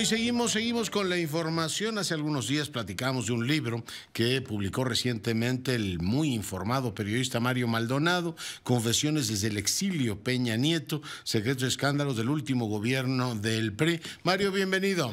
Y seguimos, seguimos con la información. Hace algunos días platicamos de un libro que publicó recientemente el muy informado periodista Mario Maldonado, Confesiones desde el exilio, Peña Nieto, secretos escándalos del último gobierno del pre Mario, bienvenido.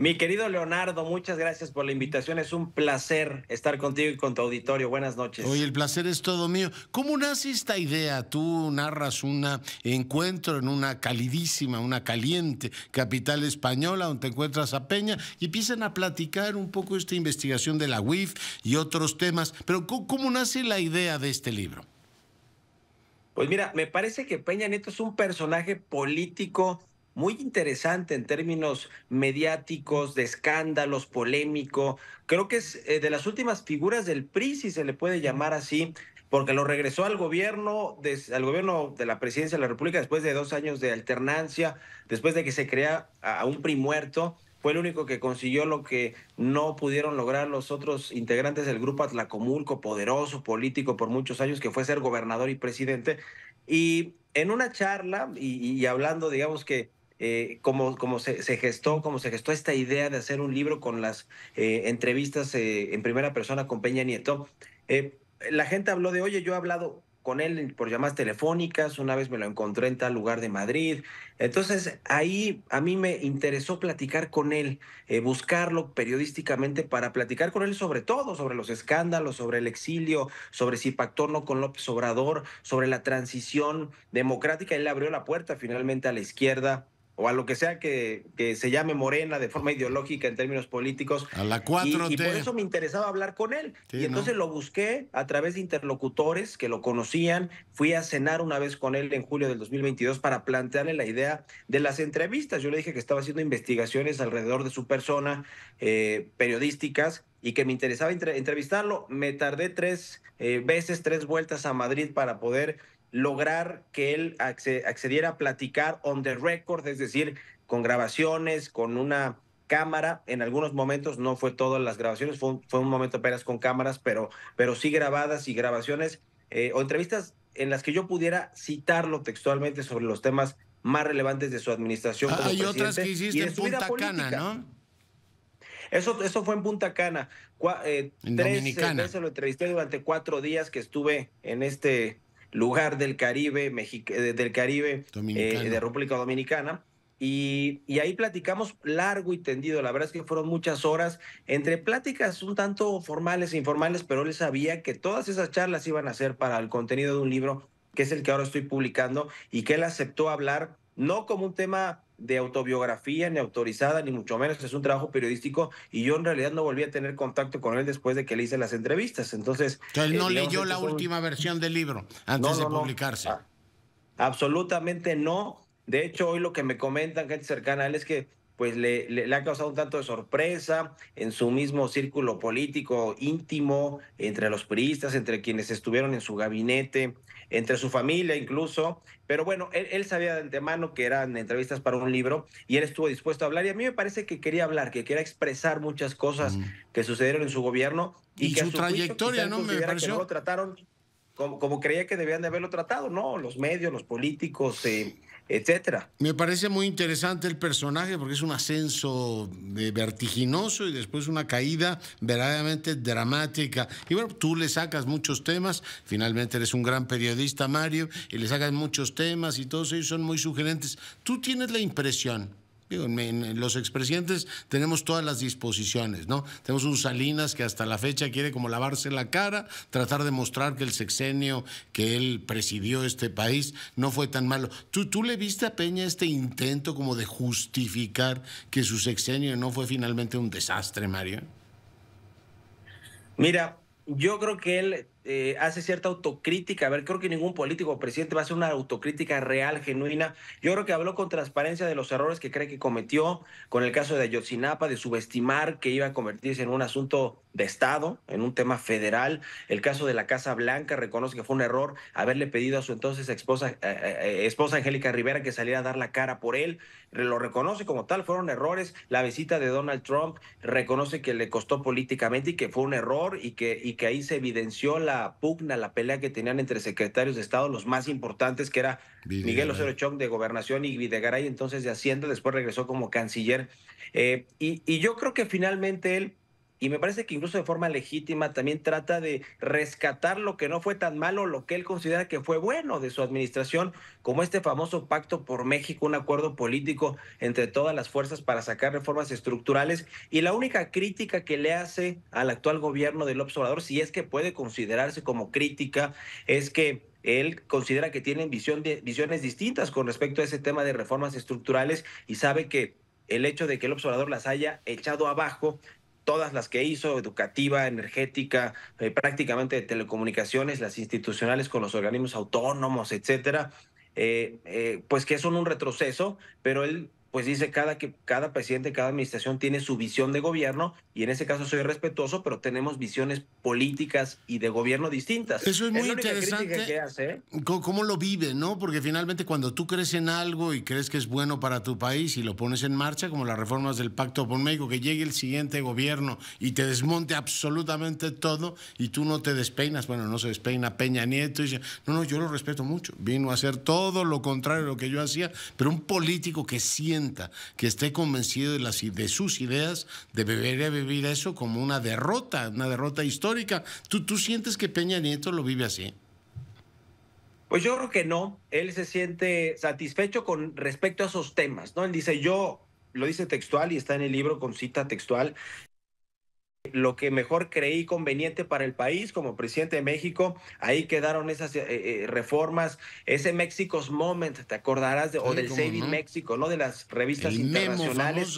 Mi querido Leonardo, muchas gracias por la invitación. Es un placer estar contigo y con tu auditorio. Buenas noches. Oye, el placer es todo mío. ¿Cómo nace esta idea? Tú narras un encuentro en una calidísima, una caliente capital española donde encuentras a Peña y empiezan a platicar un poco esta investigación de la UIF y otros temas. Pero ¿cómo nace la idea de este libro? Pues mira, me parece que Peña Nieto es un personaje político muy interesante en términos mediáticos, de escándalos, polémico. Creo que es eh, de las últimas figuras del PRI, si se le puede llamar así, porque lo regresó al gobierno, al gobierno de la presidencia de la República después de dos años de alternancia, después de que se crea a un PRI muerto. Fue el único que consiguió lo que no pudieron lograr los otros integrantes del grupo Atlacomulco, poderoso político por muchos años, que fue ser gobernador y presidente. Y en una charla, y hablando, digamos que eh, cómo, se, gestó, cómo se gestó esta idea de hacer un libro con las eh, entrevistas eh, en primera persona con Peña Nieto. Eh, la gente habló de, oye, yo he hablado con él por llamadas telefónicas, una vez me lo encontré en tal lugar de Madrid. Entonces ahí a mí me interesó platicar con él, buscarlo periodísticamente para platicar con él sobre todo, sobre los escándalos, sobre el exilio, sobre si pactó no con López Obrador, sobre la transición democrática. Él abrió la puerta finalmente a la izquierda o a lo que sea que, se llame Morena de forma ideológica en términos políticos. A la 4T. Y, por eso me interesaba hablar con él. y entonces lo busqué a través de interlocutores que lo conocían. Fui a cenar una vez con él en julio del 2022 para plantearle la idea de las entrevistas. Yo le dije que estaba haciendo investigaciones alrededor de su persona, eh, periodísticas, y que me interesaba entrevistarlo. Me tardé tres eh, veces, tres vueltas a Madrid para poder lograr que él accediera a platicar on the record, es decir, con grabaciones, con una cámara. En algunos momentos no fue todas las grabaciones, fue un, momento apenas con cámaras, pero, pero sí grabadas y grabaciones eh, o entrevistas en las que yo pudiera citarlo textualmente sobre los temas más relevantes de su administración. Ah, hay otras que hiciste en Punta Cana, ¿no? Eso, eso fue en Punta Cana. Eh, en tres eh, lo entrevisté durante cuatro días que estuve en este lugar del Caribe, eh, del Caribe eh, de República Dominicana. Y, y, ahí platicamos largo y tendido. La verdad es que fueron muchas horas entre pláticas un tanto formales e informales, pero él sabía que todas esas charlas iban a ser para el contenido de un libro, que es el que ahora estoy publicando, y que él aceptó hablar no como un tema de autobiografía ni autorizada, ni mucho menos, es un trabajo periodístico y yo en realidad no volví a tener contacto con él después de que le hice las entrevistas. Entonces... él no eh, leyó la última versión del libro antes de publicarse. Ah, absolutamente no. De hecho, hoy lo que me comentan gente cercana a él es que pues le, ha causado un tanto de sorpresa en su mismo círculo político íntimo, entre los puristas, entre quienes estuvieron en su gabinete, entre su familia incluso. Pero bueno, él, sabía de antemano que eran entrevistas para un libro y él estuvo dispuesto a hablar. Y a mí me parece que quería hablar, que quería expresar muchas cosas mm. que sucedieron en su gobierno y, que su, su trayectoria, ¿no? Me pareció. trataron como, como, creía que debían de haberlo tratado, ¿no? Los medios, los políticos. Eh, etcétera. Me parece muy interesante el personaje porque es un ascenso eh, vertiginoso y después una caída verdaderamente dramática. Y bueno, tú le sacas muchos temas, finalmente eres un gran periodista, Mario, y le sacas muchos temas y todos ellos son muy sugerentes. ¿Tú tienes la impresión? Digo, en, los expresidentes tenemos todas las disposiciones, ¿no? Tenemos un Salinas que hasta la fecha quiere como lavarse la cara, tratar de mostrar que el sexenio que él presidió este país no fue tan malo. ¿Tú, tú le viste a Peña este intento como de justificar que su sexenio no fue finalmente un desastre, Mario? Mira, yo creo que él eh, hace cierta autocrítica. A ver, creo que ningún político o presidente va a hacer una autocrítica real, genuina. Yo creo que habló con transparencia de los errores que cree que cometió con el caso de Ayotzinapa, de subestimar que iba a convertirse en un asunto de Estado, en un tema federal. El caso de la Casa Blanca reconoce que fue un error haberle pedido a su entonces esposa, eh, eh, esposa Angélica Rivera que saliera a dar la cara por él. Lo reconoce como tal, fueron errores. La visita de Donald Trump reconoce que le costó políticamente y que fue un error y que, y que ahí se evidenció la pugna, la pelea que tenían entre secretarios de Estado, los más importantes, que era Miguel Osorio Chong de Gobernación y Videgaray, entonces de Hacienda, después regresó como canciller. Eh, y, y yo creo que finalmente él y me parece que incluso de forma legítima también trata de rescatar lo que no fue tan malo, lo que él considera que fue bueno de su administración, como este famoso pacto por México, un acuerdo político entre todas las fuerzas para sacar reformas estructurales. Y la única crítica que le hace al actual gobierno del observador, si es que puede considerarse como crítica, es que él considera que tienen visiones distintas con respecto a ese tema de reformas estructurales y sabe que el hecho de que el observador las haya echado abajo todas las que hizo, educativa, energética, eh, prácticamente de telecomunicaciones, las institucionales con los organismos autónomos, etcétera, eh, eh, pues que son un retroceso, pero él pues dice cada que cada presidente, cada administración tiene su visión de gobierno y en ese caso soy respetuoso, pero tenemos visiones políticas y de gobierno distintas. Eso es muy interesante. ¿eh? ¿Cómo, lo vive, no? Porque finalmente cuando tú crees en algo y crees que es bueno para tu país y lo pones en marcha, como las reformas del Pacto por México, que llegue el siguiente gobierno y te desmonte absolutamente todo y tú no te despeinas, bueno, no se despeina Peña Nieto y dice, no, no, yo lo respeto mucho. Vino a hacer todo lo contrario de lo que yo hacía, pero un político que siente que esté convencido de, de sus ideas, debería vivir eso como una derrota, una derrota histórica. ¿Tú, ¿Tú sientes que Peña Nieto lo vive así? Pues yo creo que no. Él se siente satisfecho con respecto a esos temas, ¿no? Él dice, yo, lo dice textual y está en el libro con cita textual, lo que mejor creí conveniente para el país como presidente de México. Ahí quedaron esas eh, eh, reformas, ese México's Moment, te acordarás, de, o del Saving México, ¿no? De las revistas internacionales.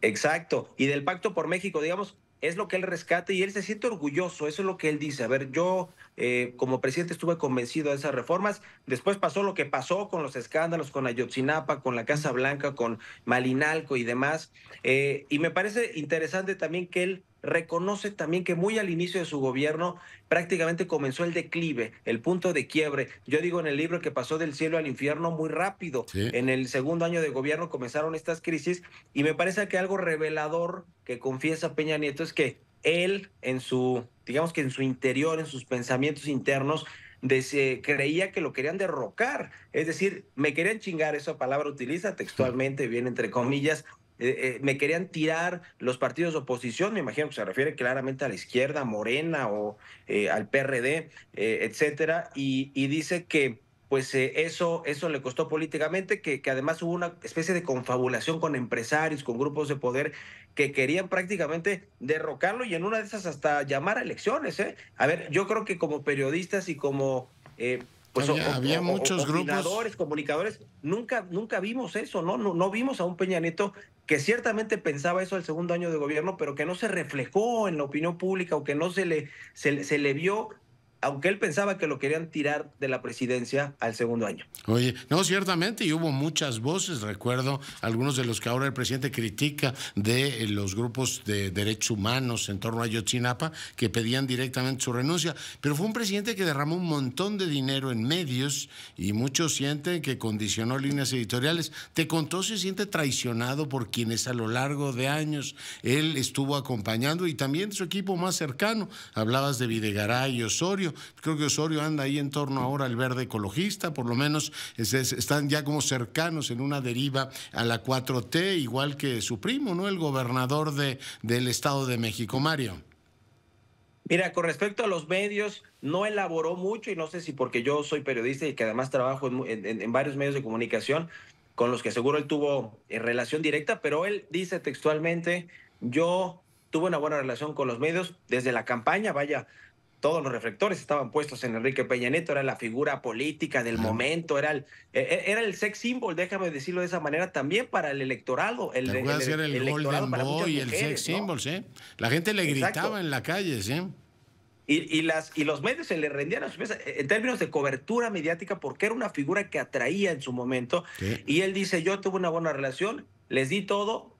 Exacto, y del Pacto por México, digamos, es lo que él rescata y él se siente orgulloso, eso es lo que él dice. A ver, yo eh, como presidente estuve convencido de esas reformas, después pasó lo que pasó con los escándalos, con Ayotzinapa, con la Casa Blanca, con Malinalco y demás, eh, y me parece interesante también que él reconoce también que muy al inicio de su gobierno prácticamente comenzó el declive, el punto de quiebre. Yo digo en el libro que pasó del cielo al infierno muy rápido. En el segundo año de gobierno comenzaron estas crisis y me parece que algo revelador que confiesa Peña Nieto es que él en su, digamos que en su interior, en sus pensamientos internos, creía que lo querían derrocar. Es decir, me querían chingar, esa palabra utiliza textualmente, bien entre comillas, eh, eh, me querían tirar los partidos de oposición, me imagino que se refiere claramente a la izquierda, Morena o eh, al PRD, etcétera, y, dice que pues eso, eso le costó políticamente, que, que, además hubo una especie de confabulación con empresarios, con grupos de poder que querían prácticamente derrocarlo y en una de esas hasta llamar a elecciones. A ver, yo creo que como periodistas y como pues, había, muchos grupos. comunicadores, nunca, nunca vimos eso, ¿no? ¿no? vimos a un peñaneto que ciertamente pensaba eso el segundo año de gobierno, pero que no se reflejó en la opinión pública o que no se le, se le vio aunque él pensaba que lo querían tirar de la presidencia al segundo año. Oye, no, ciertamente, y hubo muchas voces, recuerdo algunos de los que ahora el presidente critica de eh, los grupos de derechos humanos en torno a Yotzinapa, que pedían directamente su renuncia, pero fue un presidente que derramó un montón de dinero en medios y muchos sienten que condicionó líneas editoriales. Te contó, se siente traicionado por quienes a lo largo de años él estuvo acompañando y también su equipo más cercano. Hablabas de Videgaray y Osorio, Creo que Osorio anda ahí en torno ahora al verde ecologista, por lo menos están ya como cercanos en una deriva a la 4T, igual que su primo, ¿no? El gobernador de, del Estado de México, Mario. Mira, con respecto a los medios, no elaboró mucho y no sé si porque yo soy periodista y que además trabajo en, varios medios de comunicación con los que seguro él tuvo eh, relación directa, pero él dice textualmente, yo tuve una buena relación con los medios desde la campaña, vaya, todos los reflectores estaban puestos en Enrique Peña Nieto, era la figura política del momento, era el, e, e, era el sex symbol, déjame decirlo de esa manera, también para el electorado. El, sex symbol, La gente le gritaba en la calle, ¿sí? Y, las, y los medios se le rendían a su mesa en términos de cobertura mediática porque era una figura que atraía en su momento. Y él dice, yo tuve una buena relación, les di todo,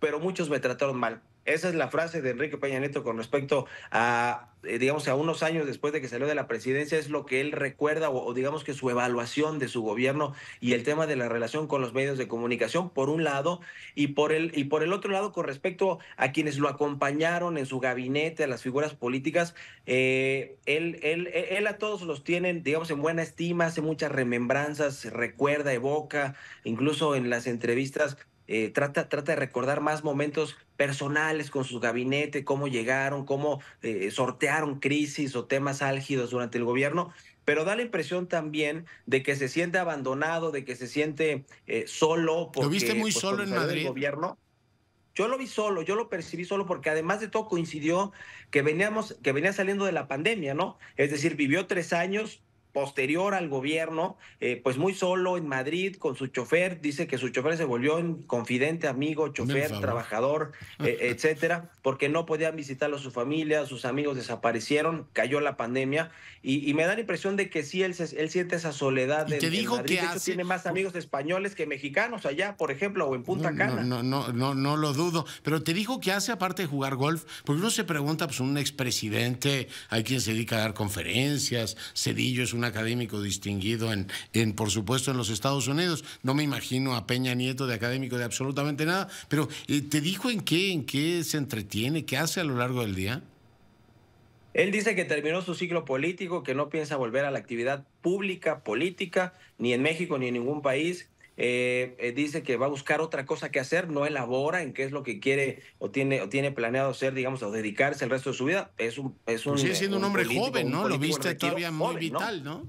pero muchos me trataron mal. Esa es la frase de Enrique Peña Nieto con respecto a, eh, digamos, a unos años después de que salió de la presidencia, es lo que él recuerda o, digamos que su evaluación de su gobierno y el tema de la relación con los medios de comunicación, por un lado, y por el, y por el otro lado, con respecto a quienes lo acompañaron en su gabinete, a las figuras políticas, eh, él, él, él a todos los tiene, digamos, en buena estima, hace muchas remembranzas, recuerda, evoca, incluso en las entrevistas eh, trata, de recordar más momentos personales con su gabinete, cómo llegaron, cómo eh, sortearon crisis o temas álgidos durante el gobierno, pero da la impresión también de que se siente abandonado, de que se siente eh, solo. Porque, ¿Lo viste muy pues, solo en Madrid? El gobierno. Yo lo vi solo, yo lo percibí solo porque además de todo coincidió que veníamos, que venía saliendo de la pandemia, ¿no? Es decir, vivió tres años posterior al gobierno, eh, pues muy solo en Madrid con su chofer, dice que su chofer se volvió un confidente, amigo, chofer, trabajador, e-, etcétera, porque no podían visitarlo su familia, sus amigos desaparecieron, cayó la pandemia y, me da la impresión de que sí él, él siente esa soledad. Y te dijo que tiene más amigos españoles que mexicanos allá, por ejemplo, o en Punta Cana. No, no, no, no, lo dudo, pero te dijo que hace aparte de jugar golf, porque uno se pregunta, pues un expresidente, hay quien se dedica a dar conferencias, cedillos, un un académico distinguido en, en, por supuesto, en los Estados Unidos. No me imagino a Peña Nieto de académico de absolutamente nada, pero eh, ¿te dijo en qué, en qué se entretiene, qué hace a lo largo del día? Él dice que terminó su ciclo político, que no piensa volver a la actividad pública, política, ni en México ni en ningún país, eh, eh, dice que va a buscar otra cosa que hacer, no elabora en qué es lo que quiere o tiene, o tiene planeado hacer, digamos, o dedicarse el resto de su vida. Es un, pues un, sigue siendo eh, un, hombre joven, ¿no? Lo viste todavía muy vital, ¿no?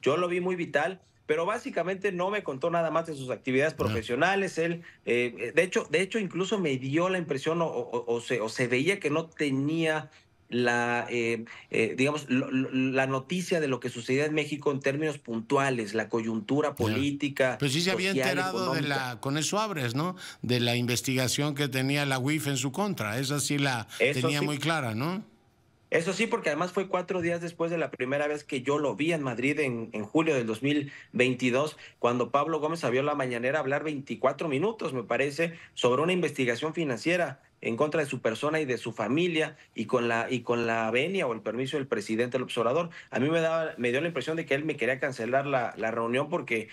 Yo lo vi muy vital pero básicamente no me contó nada más de sus actividades profesionales. Él, eh, de hecho, de hecho, incluso me dio la impresión o, se, o se veía que no tenía la, eh, eh, digamos, la noticia de lo que sucedía en México en términos puntuales, la coyuntura política. Pero pues sí se había enterado de la, con eso abres, ¿no? De la investigación que tenía la UIF en su contra. Esa sí la tenía muy clara, ¿no? Eso sí, porque además fue cuatro días después de la primera vez que yo lo vi en Madrid en, en, julio del 2022, cuando Pablo Gómez abrió la mañanera a hablar 24 minutos, me parece, sobre una investigación financiera en contra de su persona y de su familia y con la y con la venia o el permiso del presidente el observador. A mí me daba, me dio la impresión de que él me quería cancelar la, la reunión porque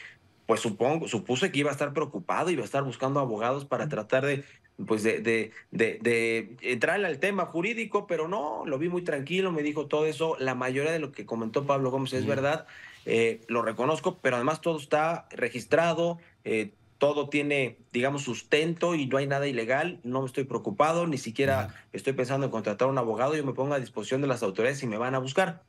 pues supongo, supuse que iba a estar preocupado, iba a estar buscando abogados para tratar de pues de, de, de, entrarle al tema jurídico, pero no, lo vi muy tranquilo, me dijo todo eso, la mayoría de lo que comentó Pablo Gómez es verdad, eh, lo reconozco, pero además todo está registrado, eh, todo tiene, digamos, sustento y no hay nada ilegal, no me estoy preocupado, ni siquiera estoy pensando en contratar a un abogado, yo me pongo a disposición de las autoridades y me van a buscar.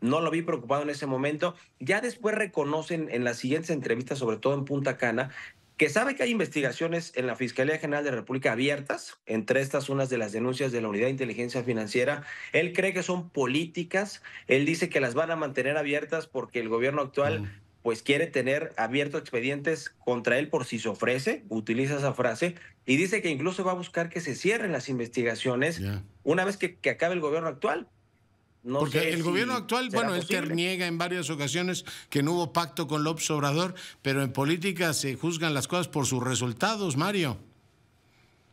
No lo vi preocupado en ese momento. Ya después reconocen en las siguientes entrevistas, sobre todo en Punta Cana, que sabe que hay investigaciones en la Fiscalía General de la República abiertas, entre estas unas de las denuncias de la Unidad de Inteligencia Financiera. Él cree que son políticas, él dice que las van a mantener abiertas porque el gobierno actual pues quiere tener abiertos expedientes contra él por si se ofrece, utiliza esa frase, y dice que incluso va a buscar que se cierren las investigaciones una vez que, acabe el gobierno actual. Porque el gobierno actual, bueno, es que niega en varias ocasiones que no hubo pacto con López Obrador, pero en política se juzgan las cosas por sus resultados, Mario.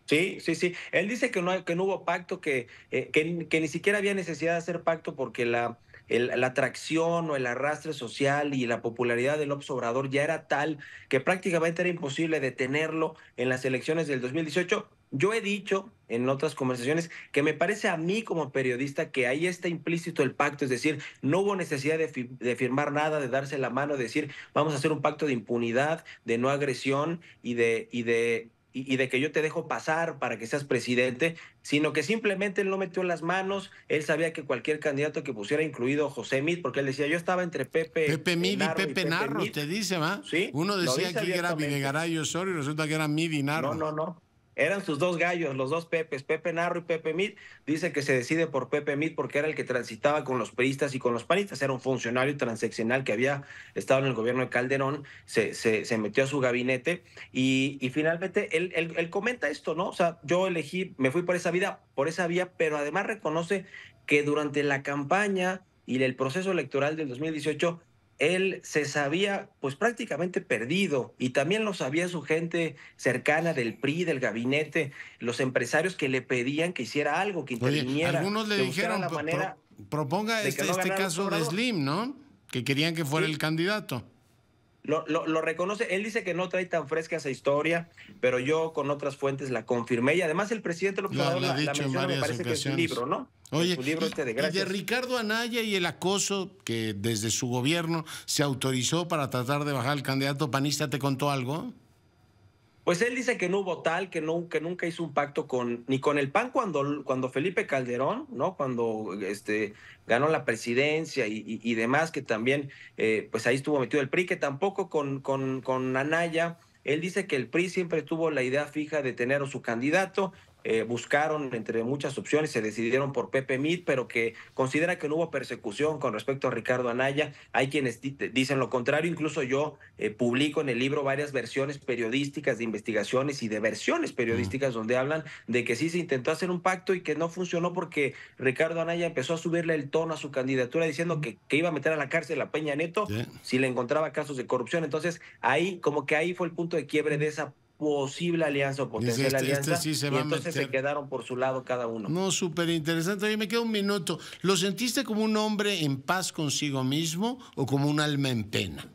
Sí, sí, sí. Él dice que no, que no hubo pacto, que, eh, que, que ni siquiera había necesidad de hacer pacto porque la, el, la atracción o el arrastre social y la popularidad del observador ya era tal que prácticamente era imposible detenerlo en las elecciones del 2018. Yo he dicho en otras conversaciones que me parece a mí como periodista que ahí está implícito el pacto, es decir, no hubo necesidad de, firmar nada, de darse la mano, de decir, vamos a hacer un pacto de impunidad, de no agresión y de y, de que yo te dejo pasar para que seas presidente, sino que simplemente él no metió las manos, él sabía que cualquier candidato que pusiera, incluido José Mid, porque él decía, yo estaba entre Pepe... Pepe Mid y Pepe, Narro, te dice, ¿va? Uno decía que era Videgaray y Osorio y resulta que era Mid y Narro. No, no, no. Eran sus dos gallos, los dos Pepes, Pepe Narro y Pepe Mit. Dice que se decide por Pepe Mit porque era el que transitaba con los peristas y con los panistas. Era un funcionario transeccional que había estado en el gobierno de Calderón, se, se, metió a su gabinete y, finalmente él, él comenta esto, ¿no? O sea, yo elegí, me fui por esa vida, por esa vía, pero además reconoce que durante la campaña y el proceso electoral del 2018 él se sabía pues prácticamente perdido y también lo sabía su gente cercana del PRI, del gabinete, los empresarios que le pedían que hiciera algo, que interviniera. algunos le dijeron, proponga este, este caso de Slim, ¿no? Que querían que fuera el candidato. Lo, reconoce, él dice que no trae tan fresca esa historia, pero yo con otras fuentes la confirmé y además el presidente lo Obrador la, me parece que es un libro, ¿no? Oye, este Ricardo Anaya y el acoso que desde su gobierno se autorizó para tratar de bajar al candidato panista, ¿te contó algo? Pues él dice que no hubo tal, que, nunca hizo un pacto con, ni con el PAN cuando, cuando Felipe Calderón, ¿no? Cuando este, ganó la presidencia y, demás, que también, eh, pues ahí estuvo metido el PRI, que tampoco con, con, con Anaya. Él dice que el PRI siempre tuvo la idea fija de tener su candidato eh, buscaron entre muchas opciones, se decidieron por Pepe Mit, pero que considera que no hubo persecución con respecto a Ricardo Anaya. Hay quienes dicen lo contrario, incluso yo eh, publico en el libro varias versiones periodísticas de investigaciones y de versiones periodísticas mm. donde hablan de que sí se intentó hacer un pacto y que no funcionó porque Ricardo Anaya empezó a subirle el tono a su candidatura diciendo mm. que, iba a meter a la cárcel a Peña Neto si le encontraba casos de corrupción. Entonces ahí, como que ahí fue el punto de quiebre de esa posible alianza o potencial este, este alianza. entonces se quedaron por su lado cada uno. No, súper interesante. Oye, me queda un minuto. ¿Lo sentiste como un hombre en paz consigo mismo o como un alma en pena?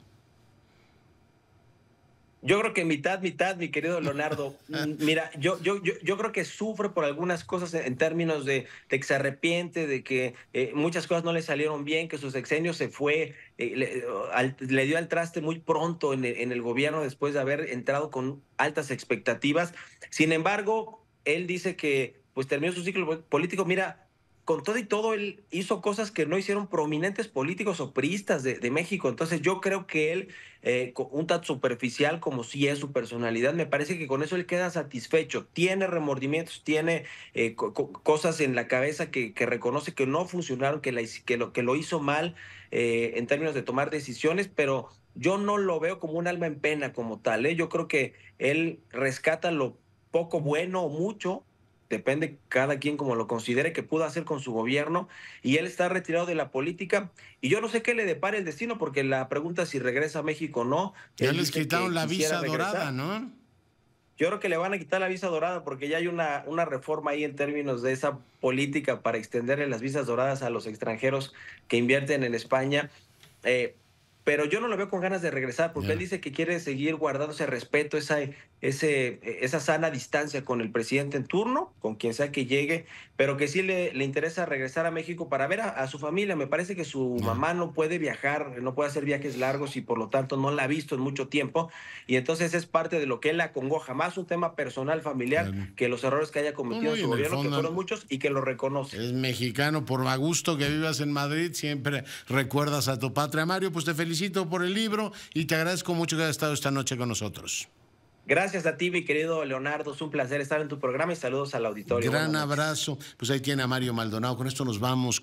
Yo creo que mitad, mitad, mi querido Leonardo. Mm, mira, yo, yo, yo, creo que sufre por algunas cosas en términos de, de que se arrepiente, de que eh, muchas cosas no le salieron bien, que su sexenio se fue, eh, eh, le, dio al traste muy pronto en el, en el gobierno después de haber entrado con altas expectativas. Sin embargo, él dice que pues terminó su ciclo político. Mira, con todo y todo, él hizo cosas que no hicieron prominentes políticos o priistas de, México. Entonces yo creo que él, eh, un tat superficial como si es su personalidad, me parece que con eso él queda satisfecho. Tiene remordimientos, tiene eh, cosas en la cabeza que, reconoce que no funcionaron, que, la, que, lo, que lo hizo mal eh, en términos de tomar decisiones, pero yo no lo veo como un alma en pena como tal. Yo creo que él rescata lo poco bueno o mucho depende cada quien como lo considere que pudo hacer con su gobierno y él está retirado de la política y yo no sé qué le depare el destino porque la pregunta es si regresa a México o no. Ya les quitaron la visa dorada, ¿no? Yo creo que le van a quitar la visa dorada porque ya hay una, una reforma ahí en términos de esa política para extenderle las visas doradas a los extranjeros que invierten en España. Eh, pero yo no lo veo con ganas de regresar, porque él dice que quiere seguir guardando ese respeto, esa, esa sana distancia con el presidente en turno, con quien sea que llegue, pero que sí le, le interesa regresar a México para ver a, su familia. Me parece que su mamá no puede viajar, no puede hacer viajes largos y por lo tanto no la ha visto en mucho tiempo. Y entonces es parte de lo que él la congoja, más un tema personal, familiar, que los errores que haya cometido en su gobierno, que fueron muchos y que lo reconoce. Es mexicano, por gusto que vivas en Madrid, siempre recuerdas a tu patria. Mario, pues te felicito felicito por el libro y te agradezco mucho que hayas estado esta noche con nosotros. Gracias a ti, mi querido Leonardo. Es un placer estar en tu programa y saludos al auditorio. Gran abrazo. Pues ahí tiene a Mario Maldonado. Con esto nos vamos.